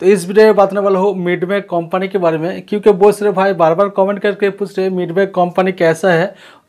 तो इस वीडियो में बात होने वाला हो मिड कंपनी के बारे में क्योंकि बहुत सारे भाई बार बार कमेंट करके पूछ रहे हैं बैग कंपनी कैसा है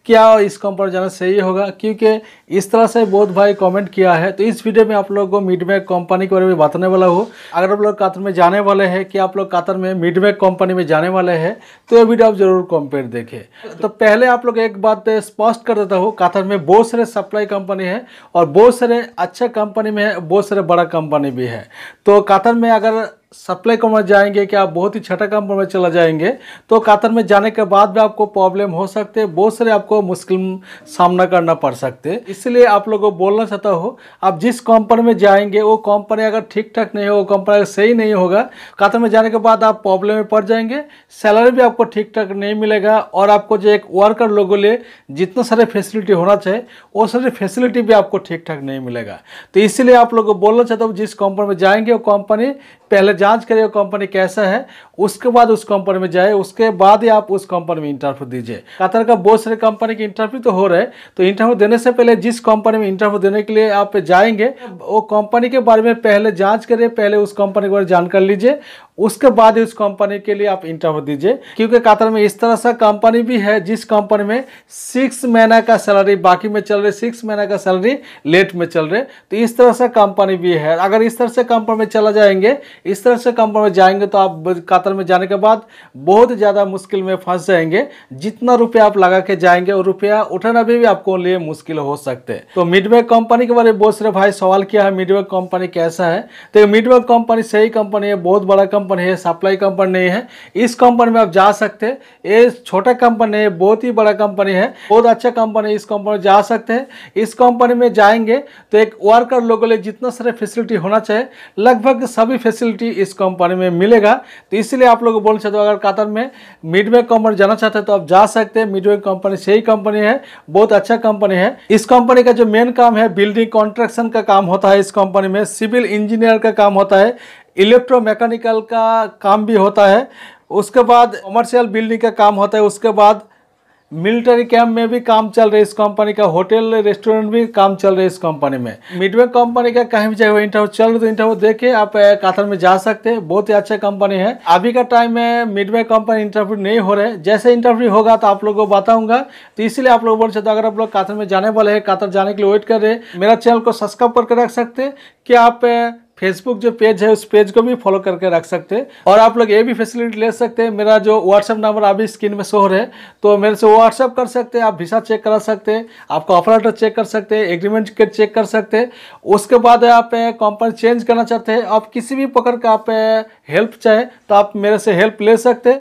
क्या इस कंपनी जाना सही होगा क्योंकि इस तरह से बहुत भाई कमेंट किया है तो इस वीडियो में आप लोगों को मिडमेक कंपनी के बारे में बताने वाला हूँ अगर आप लोग कतर में जाने वाले हैं कि आप लोग कतर में मिडमेक कंपनी में जाने वाले हैं तो ये वीडियो आप जरूर कंपेयर देखें तो पहले आप लोग एक बात स्पष्ट कर देता हूँ कतर में बहुत सारे सप्लाई कंपनी है और बहुत सारे अच्छा कंपनी में है बहुत सारे बड़ा कंपनी भी है तो कतर में अगर सप्लाई कमर जाएंगे कि आप बहुत ही छठा काम में चला जाएंगे तो कातर में जाने के बाद भी आपको प्रॉब्लम हो सकते हैं बहुत सारे आपको मुश्किल सामना करना पड़ सकते हैं इसलिए आप लोगों को बोलना चाहता हो आप जिस कंपनी में जाएंगे वो कंपनी अगर ठीक ठाक नहीं हो कंपनी अगर सही नहीं होगा कातर में जाने के बाद आप प्रॉब्लम में पड़ जाएंगे सैलरी भी आपको ठीक ठाक नहीं मिलेगा और आपको जो एक वर्कर लोगों लिए जितना सारे फैसिलिटी होना चाहिए वो सारी फैसिलिटी भी आपको ठीक ठाक नहीं मिलेगा तो इसीलिए आप लोग को बोलना चाहता हूँ जिस कंपनी में जाएंगे वो कंपनी पहले जांच करें वो कंपनी कैसा है उसके बाद उस कंपनी में जाए उसके बाद ही आप उस कंपनी में इंटरव्यू दीजिए कतर का बहुत सारे कंपनी के इंटरव्यू तो हो रहे तो इंटरव्यू देने से पहले जिस कंपनी में इंटरव्यू देने के लिए आप जाएंगे वो कंपनी के बारे में पहले जाँच करिए पहले उस कंपनी के बारे में जानकारी लीजिए उसके बाद उस कंपनी के लिए आप इंटरव्यू दीजिए क्योंकि कातर में इस तरह से कंपनी भी है जिस कंपनी में सिक्स महीना का सैलरी बाकी में चल रही सिक्स महीना का सैलरी लेट में चल रहे तो इस तरह से कंपनी भी है अगर इस तरह से कंपनी में चला जाएंगे इस तरह से कंपनी में जाएंगे तो आप कातर में जाने के बाद बहुत ज़्यादा मुश्किल में फंस जाएंगे जितना रुपया आप लगा के जाएंगे और रुपया उठाना भी, भी आपको लिए मुश्किल हो सकते हैं तो मिडवे कंपनी के बारे में बहुत सारे भाई सवाल किया है मिडवे कंपनी कैसा है तो मिडवे कंपनी सही कंपनी है बहुत बड़ा कंपनी कंपनी है सप्लाई कंपनी नहीं है इस कंपनी में आप जा सकते हैं ये छोटा कंपनी है बहुत ही बड़ा कंपनी है बहुत अच्छा कंपनी है इस कंपनी में जा सकते हैं इस कंपनी में जाएंगे तो एक वर्कर लोगों के जितना सारे फैसिलिटी होना चाहिए लगभग सभी फैसिलिटी इस कंपनी में मिलेगा तो इसलिए आप लोग बोलना चाहते हो अगर कातर में मिडवे कंपनी जाना चाहते हैं तो आप जा सकते हैं मिडवे कंपनी सही कंपनी है बहुत अच्छा कंपनी है इस कंपनी का जो मेन काम है बिल्डिंग कॉन्ट्रेक्शन का काम होता है इस कंपनी में सिविल इंजीनियर का काम होता है इलेक्ट्रो मैकेनिकल का काम भी होता है उसके बाद कॉमर्शियल बिल्डिंग का काम होता है उसके बाद मिलिट्री कैंप में भी काम चल रहा है इस कंपनी का होटल रेस्टोरेंट भी काम चल रहा है इस कंपनी में मिडवे कंपनी का कहीं भी चाहे इंटरव्यू चल रहा तो इंटरव्यू देखे आप कातर में जा सकते हैं बहुत ही अच्छा कंपनी है अभी का टाइम में मिडवे कंपनी इंटरव्यू नहीं हो रहे जैसे इंटरव्यू होगा तो आप लोग को बताऊंगा तो इसलिए आप लोग बोल सकते अगर आप लोग कातर में जाने वाले हैं कातर जाने के लिए वेट कर रहे मेरा चैनल को सब्सक्राइब करके रख सकते कि आप फेसबुक जो पेज है उस पेज को भी फॉलो करके रख सकते हैं और आप लोग ये भी फैसिलिटी ले सकते हैं मेरा जो व्हाट्सअप नंबर अभी स्क्रीन में शो है तो मेरे से व्हाट्सअप कर सकते हैं आप भिसा चेक करा सकते हैं आपका ऑफर लेटर चेक कर सकते हैं एग्रीमेंट के चेक कर सकते हैं उसके बाद आप कंपनी चेंज करना चाहते हैं आप किसी भी प्रकार का आप हेल्प चाहे तो आप मेरे से हेल्प ले सकते